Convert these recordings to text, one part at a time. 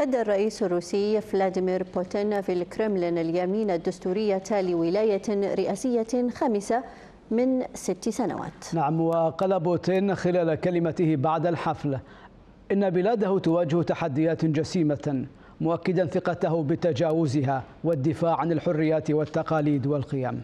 أدى الرئيس الروسي فلاديمير بوتين في الكرملين اليمين الدستورية لولاية رئاسية خامسة من ست سنوات نعم وقال بوتين خلال كلمته بعد الحفل إن بلاده تواجه تحديات جسيمة مؤكدا ثقته بتجاوزها والدفاع عن الحريات والتقاليد والقيم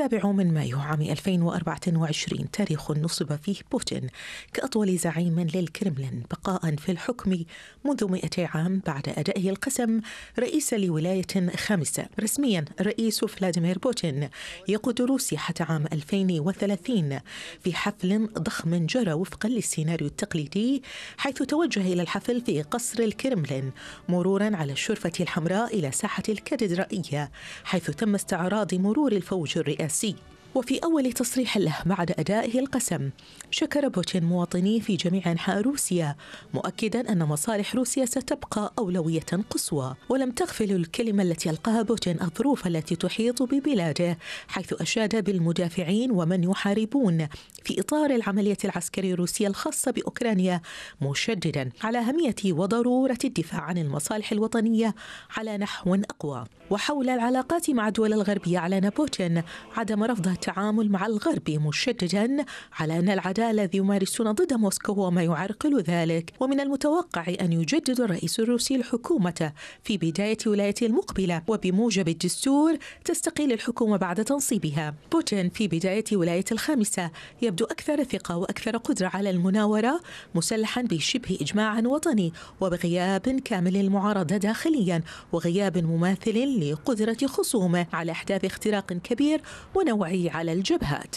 السابع من مايو عام 2024 تاريخ نصب فيه بوتين كأطول زعيم للكرملين بقاء في الحكم منذ 200 عام بعد أدائه القسم رئيس لولاية خامسة رسميا رئيس فلاديمير بوتين يقود روسيا حتى عام 2030 في حفل ضخم جرى وفقا للسيناريو التقليدي حيث توجه إلى الحفل في قصر الكرملين مرورا على الشرفة الحمراء إلى ساحة الكاتدرائية حيث تم استعراض مرور الفوج الرئاسي así وفي أول تصريح له بعد أدائه القسم شكر بوتين مواطنيه في جميع أنحاء روسيا مؤكدا أن مصالح روسيا ستبقى أولوية قصوى ولم تغفل الكلمة التي ألقاها بوتين الظروف التي تحيط ببلاده حيث أشاد بالمدافعين ومن يحاربون في إطار العملية العسكرية الروسية الخاصة بأوكرانيا مشددا على أهمية وضرورة الدفاع عن المصالح الوطنية على نحو أقوى وحول العلاقات مع الدول الغربية أعلن بوتين عدم رفضه التعامل مع الغرب مشددا على أن العداء الذي يمارسون ضد موسكو هو ما يعرقل ذلك ومن المتوقع أن يجدد الرئيس الروسي الحكومة في بداية ولايته المقبلة وبموجب الدستور تستقيل الحكومة بعد تنصيبها بوتين في بداية ولاية الخامسة يبدو أكثر ثقة وأكثر قدرة على المناورة مسلحا بشبه إجماع وطني وبغياب كامل للمعارضة داخليا وغياب مماثل لقدرة خصومه على إحداث اختراق كبير ونوعي على الجبهات